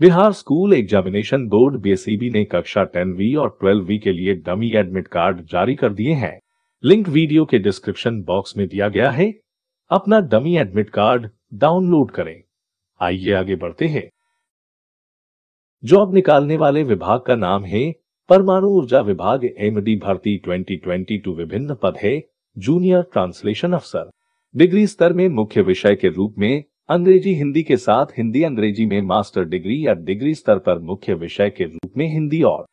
Bihar school examination board B e ने कक्षा टेनवी और 12वीं के लिए डमी एडमिट कार्ड जारी कर दिए हैं लिंक वीडियो के डिस्क्रिप्शन बॉक्स में दिया गया है अपना डमी एडमिट कार्ड डाउनलोड करें आइए आगे बढ़ते हैं जॉब निकालने वाले विभाग का नाम है परमाणु ऊर्जा विभाग एमडी भर्ती 2022 विभिन्न पद है जूनियर ट्रांसलेशन अफसर डिग्री स्तर में मुख्य विषय के रूप में अंग्रेजी हिंदी के साथ हिंदी अंग्रेजी में मास्टर डिग्री या डिग्री स्तर पर मुख्य विषय के रूप में हिंदी और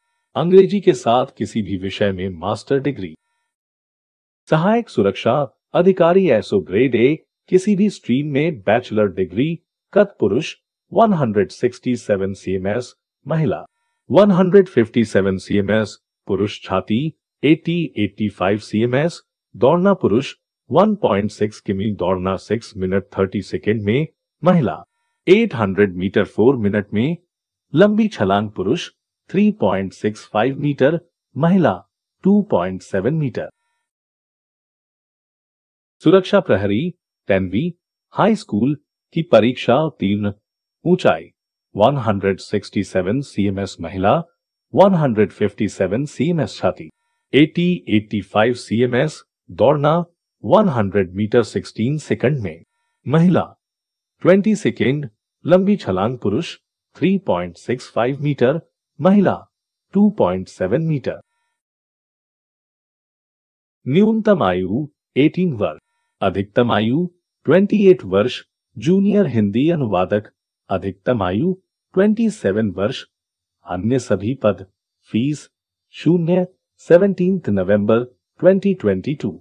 अंग्रेजी के साथ किसी भी विषय में मास्टर डिग्री सहायक सुरक्षा अधिकारी एसओ ग्रेड ए किसी भी स्ट्रीम में बैचलर डिग्री कत पुरुष 167 सीएमएस महिला 157 सीएमएस पुरुष छाती 80 85 सीएमएस दौड़ना पुरुष 1.6 किमी दौड़ना 6 मिनट 30 सेकेंड में महिला 800 मीटर 4 मिनट में लंबी छलांग पुरुष 3.65 मीटर महिला 2.7 मीटर सुरक्षा प्रहरी टेनवी हाई स्कूल की परीक्षा उत्तीर्ण ऊंचाई 167 सीएमएस महिला 157 सीएमएस छाती 80 85 सीएमएस दौड़ना 100 मीटर 16 सेकंड में महिला 20 सेकेंड लंबी छलांग पुरुष 3.65 मीटर महिला 2.7 मीटर न्यूनतम आयु 18 वर्ष अधिकतम आयु 28 वर्ष जूनियर हिंदी अनुवादक अधिकतम आयु 27 वर्ष अन्य सभी पद फीस शून्य सेवेंटींथ नवंबर 2022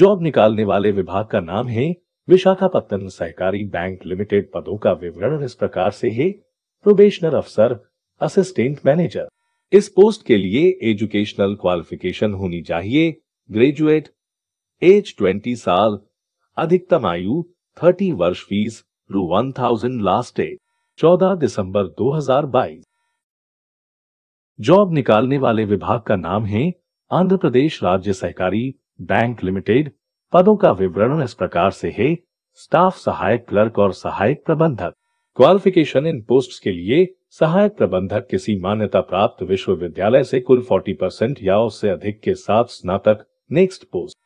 जॉब निकालने वाले विभाग का नाम है विशाखापत्तन सहकारी बैंक लिमिटेड पदों का विवरण इस प्रकार से है प्रोबेशनर अफसर असिस्टेंट मैनेजर इस पोस्ट के लिए एजुकेशनल क्वालिफिकेशन होनी चाहिए ग्रेजुएट एज 20 साल अधिकतम आयु 30 वर्ष फीस रू वन थाउजेंड लास्ट डेट चौदह दिसंबर 2022 जॉब निकालने वाले विभाग का नाम है आंध्र प्रदेश राज्य सहकारी बैंक लिमिटेड पदों का विवरण इस प्रकार से है स्टाफ सहायक क्लर्क और सहायक प्रबंधक क्वालिफिकेशन इन पोस्ट के लिए सहायक प्रबंधक किसी मान्यता प्राप्त विश्वविद्यालय से कुल 40 परसेंट या उससे अधिक के साथ स्नातक नेक्स्ट पोस्ट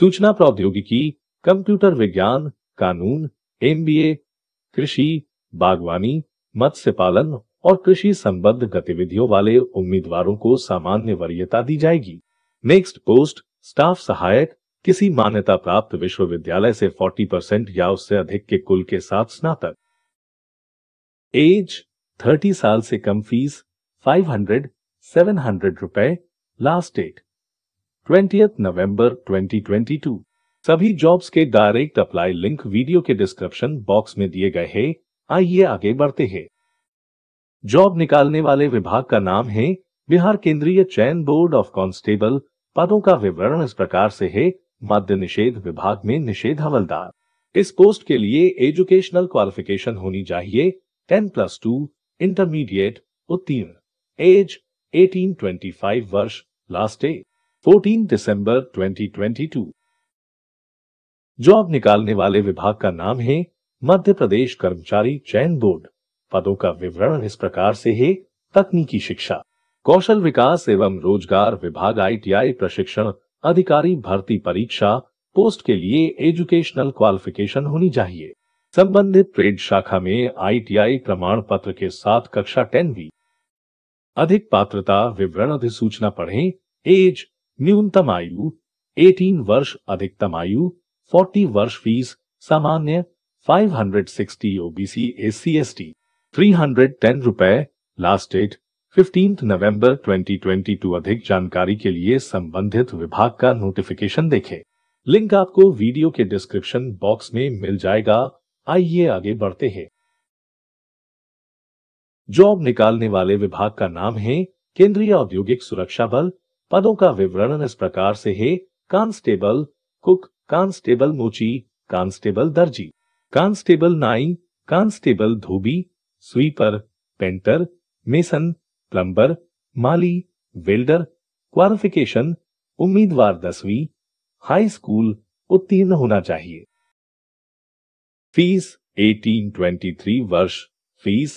सूचना प्रौद्योगिकी कंप्यूटर विज्ञान कानून एमबीए कृषि बागवानी मत्स्य पालन और कृषि संबद्ध गतिविधियों वाले उम्मीदवारों को सामान्य वरीयता दी जाएगी नेक्स्ट पोस्ट स्टाफ सहायक किसी मान्यता प्राप्त विश्वविद्यालय से 40 परसेंट या उससे अधिक के कुल के साथ स्नातक एज 30 साल से कम फीस 500, 700 रुपए लास्ट डेट ट्वेंटी नवंबर 2022 सभी जॉब्स के डायरेक्ट अप्लाई लिंक वीडियो के डिस्क्रिप्शन बॉक्स में दिए गए हैं आइए आगे बढ़ते हैं जॉब निकालने वाले विभाग का नाम है बिहार केंद्रीय चयन बोर्ड ऑफ कांस्टेबल पदों का विवरण इस प्रकार से है मध्य निषेध विभाग में निषेध हवलदार इस पोस्ट के लिए एजुकेशनल क्वालिफिकेशन होनी चाहिए टेन प्लस टू इंटरमीडिएट उत्तीर्ण एज फाइव वर्ष लास्ट डे फोर्टीन दिसंबर ट्वेंटी ट्वेंटी टू जॉब निकालने वाले विभाग का नाम है मध्य प्रदेश कर्मचारी चयन बोर्ड पदों का विवरण इस प्रकार से है तकनीकी शिक्षा कौशल विकास एवं रोजगार विभाग आईटीआई प्रशिक्षण अधिकारी भर्ती परीक्षा पोस्ट के लिए एजुकेशनल क्वालिफिकेशन होनी चाहिए संबंधित ट्रेड शाखा में आईटीआई प्रमाण पत्र के साथ कक्षा टेनवी अधिक पात्रता विवरण अधिसूचना पढ़ें एज न्यूनतम आयु 18 वर्ष अधिकतम आयु 40 वर्ष फीस सामान्य 560 OBC S C S T three hundred ten रुपए लास्ट डेट फिफ्टींथ नवंबर 2022 अधिक जानकारी के लिए संबंधित विभाग का नोटिफिकेशन देखें लिंक आपको वीडियो के डिस्क्रिप्शन बॉक्स में मिल जाएगा आइए आगे बढ़ते हैं जॉब निकालने वाले विभाग का नाम है केंद्रीय औद्योगिक सुरक्षा बल पदों का विवरण इस प्रकार से है कांस्टेबल कुक कांस्टेबल मोची कांस्टेबल दर्जी कांस्टेबल नाई कांस्टेबल धोबी स्वीपर पेंटर मेसन प्लम्बर माली वेल्डर क्वालिफिकेशन उम्मीदवार दसवीं हाई स्कूल उत्तीर्ण होना चाहिए फीस 1823 वर्ष fees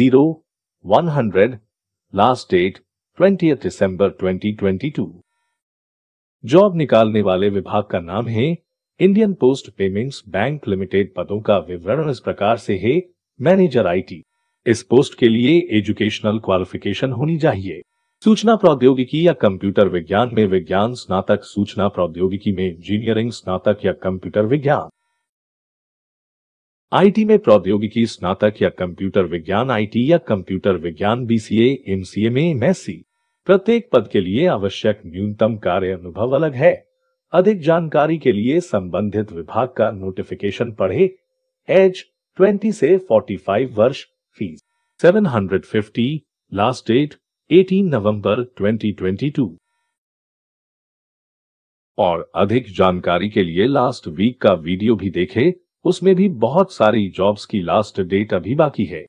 zero one hundred last date twenty दिसंबर 2022 जॉब निकालने वाले विभाग का नाम है Indian post payments bank limited पदों का विवरण इस प्रकार से है मैनेजर आईटी इस पोस्ट के लिए एजुकेशनल क्वालिफिकेशन होनी चाहिए सूचना प्रौद्योगिकी या कंप्यूटर विज्ञान में विज्ञान स्नातक सूचना प्रौद्योगिकी में इंजीनियरिंग स्नातक या कंप्यूटर विज्ञान आईटी में प्रौद्योगिकी स्नातक या कंप्यूटर विज्ञान आईटी या कंप्यूटर विज्ञान बीसीए एमसीए में मैसी प्रत्येक पद के लिए आवश्यक न्यूनतम कार्य अनुभव अलग है अधिक जानकारी के लिए संबंधित विभाग का नोटिफिकेशन पढ़े एज 20 से 45 वर्ष fees 750 last date 18 november 2022 और अधिक जानकारी के लिए लास्ट वीक का वीडियो भी देखें उसमें भी बहुत सारी जॉब्स की लास्ट डेट अभी बाकी है